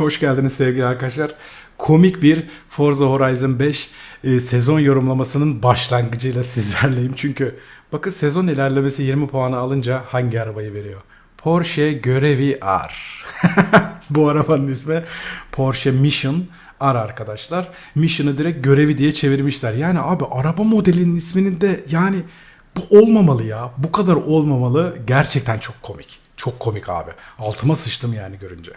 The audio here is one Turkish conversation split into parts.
Hoş geldiniz sevgili arkadaşlar. Komik bir Forza Horizon 5 e, sezon yorumlamasının başlangıcıyla sizlerleyim. Çünkü bakın sezon ilerlemesi 20 puanı alınca hangi arabayı veriyor? Porsche Görevi R. Bu arabanın ismi Porsche Mission R arkadaşlar. Mission'ı direkt görevi diye çevirmişler. Yani abi araba modelinin isminin de yani bu olmamalı ya. Bu kadar olmamalı. Gerçekten çok komik. Çok komik abi. Altıma sıçtım yani görünce.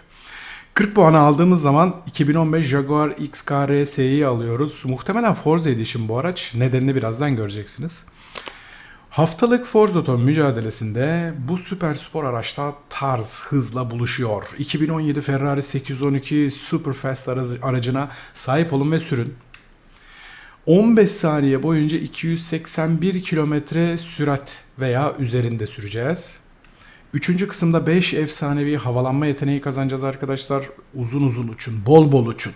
40 puanı aldığımız zaman 2015 Jaguar XKRS'yi alıyoruz. Muhtemelen Forza Edition bu araç. Nedenini birazdan göreceksiniz. Haftalık Forza Ton mücadelesinde bu süper spor araçta tarz hızla buluşuyor. 2017 Ferrari 812 Superfast aracına sahip olun ve sürün. 15 saniye boyunca 281 kilometre sürat veya üzerinde süreceğiz. Üçüncü kısımda 5 efsanevi havalanma yeteneği kazanacağız arkadaşlar. Uzun uzun uçun, bol bol uçun.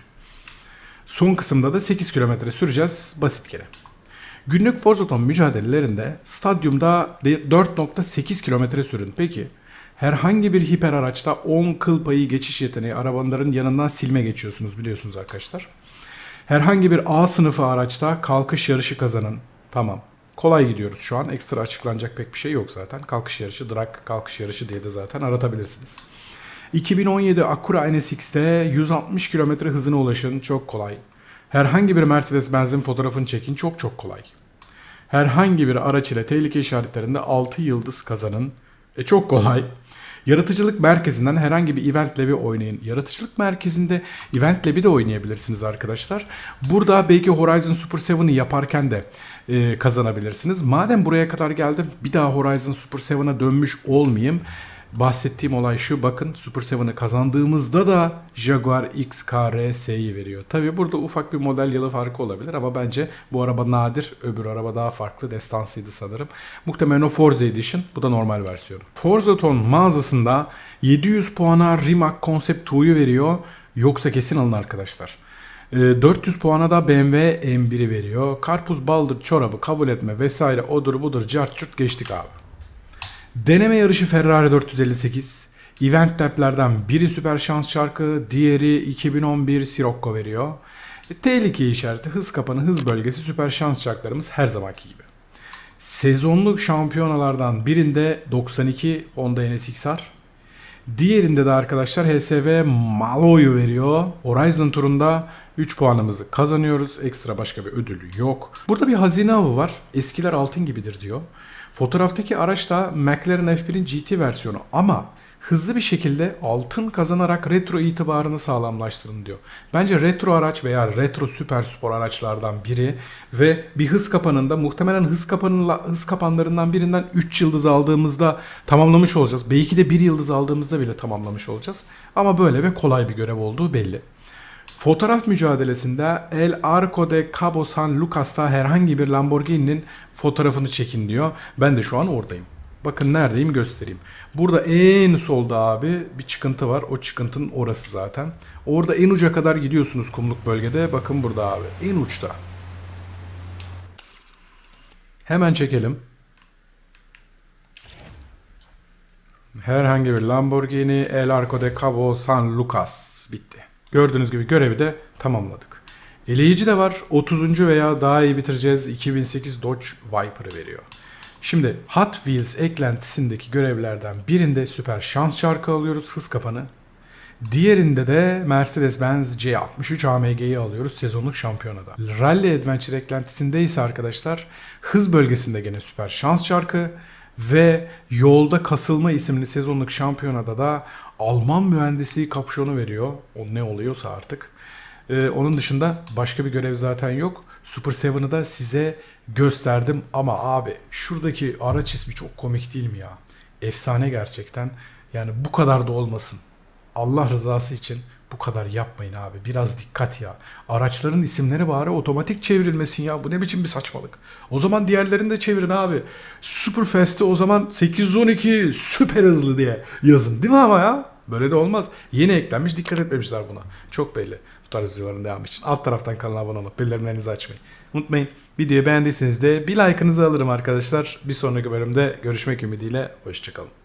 Son kısımda da 8 kilometre süreceğiz basit kere. Günlük Forzaton mücadelelerinde stadyumda 4.8 kilometre sürün. Peki herhangi bir hiper araçta 10 kıl payı geçiş yeteneği arabaların yanından silme geçiyorsunuz biliyorsunuz arkadaşlar. Herhangi bir A sınıfı araçta kalkış yarışı kazanın. Tamam kolay gidiyoruz şu an. Ekstra açıklanacak pek bir şey yok zaten. Kalkış yarışı, drag kalkış yarışı diye de zaten aratabilirsiniz. 2017 Acura NSX'te 160 km hızına ulaşın çok kolay. Herhangi bir Mercedes benzin fotoğrafını çekin çok çok kolay. Herhangi bir araç ile tehlike işaretlerinde 6 yıldız kazanın. E çok kolay. Yaratıcılık merkezinden herhangi bir event levi oynayın. Yaratıcılık merkezinde event levi de oynayabilirsiniz arkadaşlar. Burada belki Horizon Super 7'i yaparken de e, kazanabilirsiniz. Madem buraya kadar geldim bir daha Horizon Super 7'a dönmüş olmayayım bahsettiğim olay şu bakın Super 7'ı kazandığımızda da Jaguar XKRS'yi veriyor. Tabi burada ufak bir model yılı farkı olabilir ama bence bu araba nadir öbür araba daha farklı destansıydı sanırım. Muhtemelen o Forza Edition bu da normal versiyonu. Forza Ton mağazasında 700 puana Rimac Concept 2'yu veriyor yoksa kesin alın arkadaşlar. 400 ee, puana da BMW M1'i veriyor. Karpuz, baldır, çorabı kabul etme vesaire odur budur cart geçtik abi. Deneme yarışı Ferrari 458. Event taplerden biri süper şans çarkı, diğeri 2011 Sirocco veriyor. E, tehlike işareti, hız kapanı, hız bölgesi süper şans çarklarımız her zamanki gibi. Sezonluk şampiyonalardan birinde 92 Honda NSXR. Diğerinde de arkadaşlar HSV Malo'yu veriyor. Horizon turunda 3 puanımızı kazanıyoruz. Ekstra başka bir ödül yok. Burada bir hazine avı var. Eskiler altın gibidir diyor. Fotoğraftaki araç da McLaren F1'in GT versiyonu ama hızlı bir şekilde altın kazanarak retro itibarını sağlamlaştırın diyor. Bence retro araç veya retro süper spor araçlardan biri ve bir hız kapanında muhtemelen hız kapanla, hız kapanlarından birinden 3 yıldız aldığımızda tamamlamış olacağız. Belki de 1 yıldız aldığımızda bile tamamlamış olacağız. Ama böyle ve kolay bir görev olduğu belli. Fotoğraf mücadelesinde El Arco de Cabo San Lucas'ta herhangi bir Lamborghini'nin fotoğrafını çekin diyor. Ben de şu an oradayım. Bakın neredeyim göstereyim. Burada en solda abi bir çıkıntı var. O çıkıntının orası zaten. Orada en uca kadar gidiyorsunuz kumluk bölgede. Bakın burada abi. En uçta. Hemen çekelim. Herhangi bir Lamborghini El Arco de Cabo San Lucas bitti. Gördüğünüz gibi görevi de tamamladık. Eleyici de var. 30. veya daha iyi bitireceğiz. 2008 Dodge Viper'ı veriyor. Şimdi Hot Wheels eklentisindeki görevlerden birinde süper şans çarkı alıyoruz hız kapanı. Diğerinde de Mercedes-Benz C63 AMG'yi alıyoruz sezonluk şampiyonada. Rally Adventure eklentisinde ise arkadaşlar hız bölgesinde gene süper şans çarkı, ve Yolda Kasılma isimli sezonluk şampiyonada da Alman mühendisliği kapşonu veriyor. O ne oluyorsa artık. Ee, onun dışında başka bir görev zaten yok. Super 7'ı da size gösterdim ama abi şuradaki araç ismi çok komik değil mi ya? Efsane gerçekten. Yani bu kadar da olmasın. Allah rızası için bu kadar yapmayın abi. Biraz dikkat ya. Araçların isimleri bari otomatik çevrilmesin ya. Bu ne biçim bir saçmalık. O zaman diğerlerini de çevirin abi. Superfast'te o zaman 812 süper hızlı diye yazın. Değil mi ama ya? Böyle de olmaz. Yeni eklenmiş dikkat etmemişler buna. Çok belli bu tarz videoların devamı için. Alt taraftan kanala abone olup bildirimlerinizi açmayın. unutmayın. Videoyu beğendiyseniz de bir like'ınızı alırım arkadaşlar. Bir sonraki bölümde görüşmek ümidiyle. Hoşçakalın.